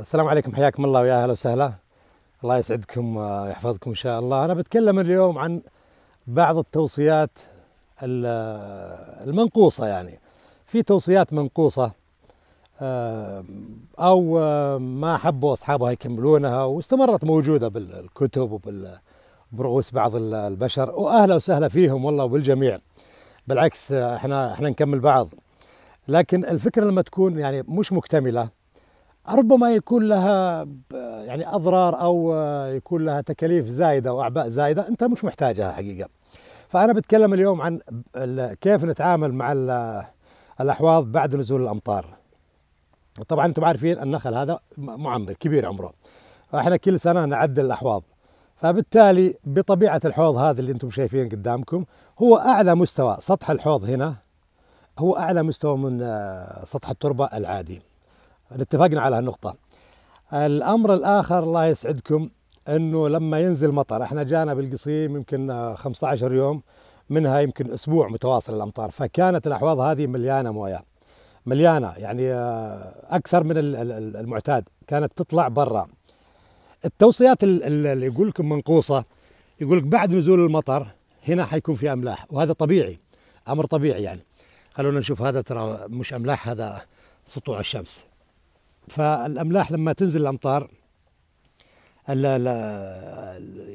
السلام عليكم حياكم الله ويا اهلا وسهلا الله يسعدكم ويحفظكم ان شاء الله انا بتكلم اليوم عن بعض التوصيات المنقوصه يعني في توصيات منقوصه آه، او آه، ما حبوا اصحابها يكملونها واستمرت موجوده بالكتب وبرؤوس بعض البشر واهلا وسهلا فيهم والله وبالجميع بالعكس احنا احنا نكمل بعض لكن الفكره لما تكون يعني مش مكتمله ربما يكون لها يعني اضرار او يكون لها تكاليف زايده واعباء زايده انت مش محتاجها حقيقه. فانا بتكلم اليوم عن كيف نتعامل مع الاحواض بعد نزول الامطار. طبعا انتم عارفين النخل هذا معمر كبير عمره. احنا كل سنه نعدل الاحواض. فبالتالي بطبيعه الحوض هذا اللي انتم شايفين قدامكم هو اعلى مستوى سطح الحوض هنا هو اعلى مستوى من آه، سطح التربه العادي. يعني اتفقنا على هالنقطة الأمر الآخر الله يسعدكم أنه لما ينزل مطر احنا جانا بالقصيم يمكن 15 يوم منها يمكن أسبوع متواصل الأمطار فكانت الأحواض هذه مليانة موية مليانة يعني أكثر من المعتاد كانت تطلع برا التوصيات اللي يقول لكم منقوصة يقول لك بعد نزول المطر هنا حيكون في أملاح وهذا طبيعي أمر طبيعي يعني خلونا نشوف هذا ترى مش أملاح هذا سطوع الشمس فالاملاح لما تنزل الامطار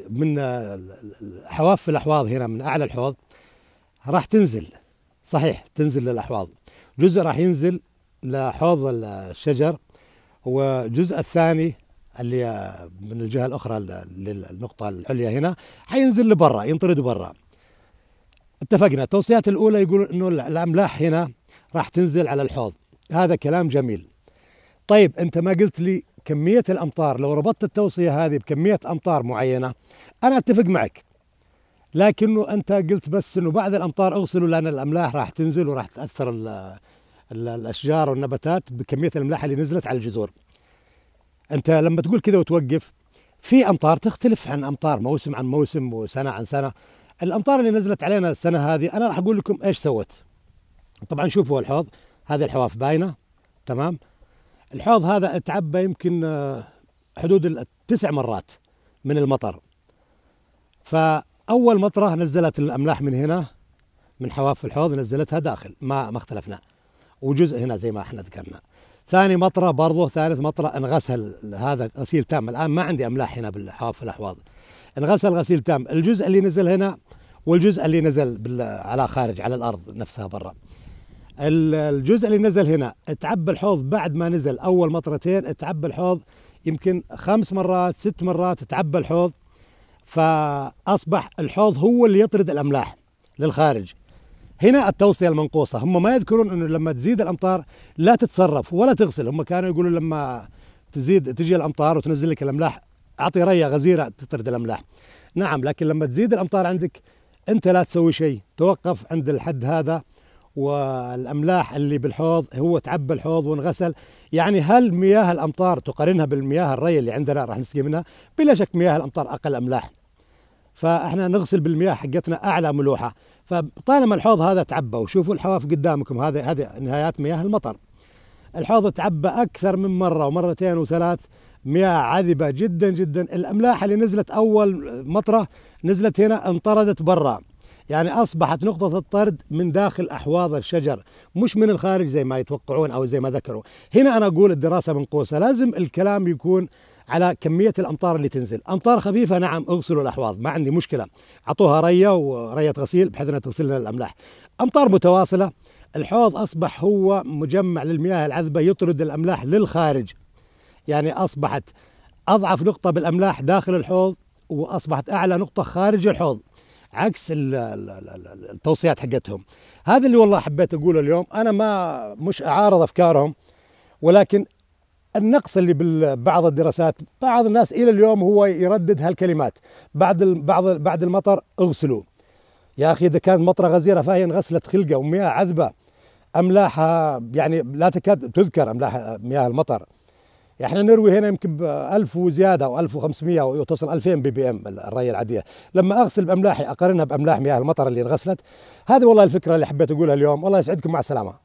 من حواف الاحواض هنا من اعلى الحوض راح تنزل صحيح تنزل للاحواض جزء راح ينزل لحوض الشجر والجزء الثاني اللي من الجهه الاخرى للنقطه العليا هنا حينزل لبرا ينطرد برا اتفقنا التوصيات الاولى يقول انه الاملاح هنا راح تنزل على الحوض هذا كلام جميل طيب انت ما قلت لي كميه الامطار لو ربطت التوصيه هذه بكميه امطار معينه انا اتفق معك لكنه انت قلت بس انه بعد الامطار اغسلوا لان الاملاح راح تنزل وراح تاثر الـ الـ الاشجار والنباتات بكميه الاملاح اللي نزلت على الجذور انت لما تقول كذا وتوقف في امطار تختلف عن امطار موسم عن موسم وسنه عن سنه الامطار اللي نزلت علينا السنه هذه انا راح اقول لكم ايش سوت طبعا شوفوا الحوض هذه الحواف باينه تمام الحوض هذا اتعبى يمكن آه، حدود التسع مرات من المطر فاول مطره نزلت الاملاح من هنا من حواف الحوض نزلتها داخل ما ما اختلفنا وجزء هنا زي ما احنا ذكرنا ثاني مطره برضه ثالث مطره انغسل هذا غسيل تام الان ما عندي املاح هنا بالحواف الاحواض انغسل غسيل تام الجزء اللي نزل هنا والجزء اللي نزل على خارج على الارض نفسها برا الجزء اللي نزل هنا تعبى الحوض بعد ما نزل اول مطرتين تعبى الحوض يمكن خمس مرات ست مرات تعبى الحوض فاصبح الحوض هو اللي يطرد الاملاح للخارج هنا التوصيه المنقوصه هم ما يذكرون انه لما تزيد الامطار لا تتصرف ولا تغسل هم كانوا يقولوا لما تزيد تجي الامطار وتنزل لك الاملاح اعطي ريه غزيره تطرد الاملاح نعم لكن لما تزيد الامطار عندك انت لا تسوي شيء توقف عند الحد هذا والأملاح اللي بالحوض هو تعبى الحوض وانغسل يعني هل مياه الأمطار تقارنها بالمياه الري اللي عندنا راح نسقي منها بلا شك مياه الأمطار أقل أملاح فاحنا نغسل بالمياه حقتنا اعلى ملوحه فطالما الحوض هذا تعبى وشوفوا الحواف قدامكم هذه هذه نهايات مياه المطر الحوض تعبى اكثر من مره ومرتين وثلاث مياه عذبه جدا جدا الاملاح اللي نزلت اول مطره نزلت هنا انطردت برا يعني أصبحت نقطة الطرد من داخل أحواض الشجر مش من الخارج زي ما يتوقعون أو زي ما ذكروا هنا أنا أقول الدراسة منقوصة لازم الكلام يكون على كمية الأمطار اللي تنزل أمطار خفيفة نعم اغسلوا الأحواض ما عندي مشكلة أعطوها رية ورية غسيل بحيث أنها تغسل لنا الأملاح أمطار متواصلة الحوض أصبح هو مجمع للمياه العذبة يطرد الأملاح للخارج يعني أصبحت أضعف نقطة بالأملاح داخل الحوض وأصبحت أعلى نقطة خارج الحوض عكس التوصيات حقتهم هذا اللي والله حبيت اقوله اليوم انا ما مش اعارض افكارهم ولكن النقص اللي ببعض الدراسات بعض الناس الى اليوم هو يردد هالكلمات بعد بعض بعد المطر اغسلوا يا اخي اذا كانت مطره غزيره فهي انغسلت خلقه ومياه عذبه املاحها يعني لا تكاد تذكر املاح مياه المطر احنا نروي هنا يمكن 1000 وزياده او 1500 او توصل 2000 بي بي ام الري العاديه لما اغسل باملاحي اقارنها باملاح مياه المطر اللي انغسلت هذه والله الفكره اللي حبيت اقولها اليوم الله يسعدكم مع السلامه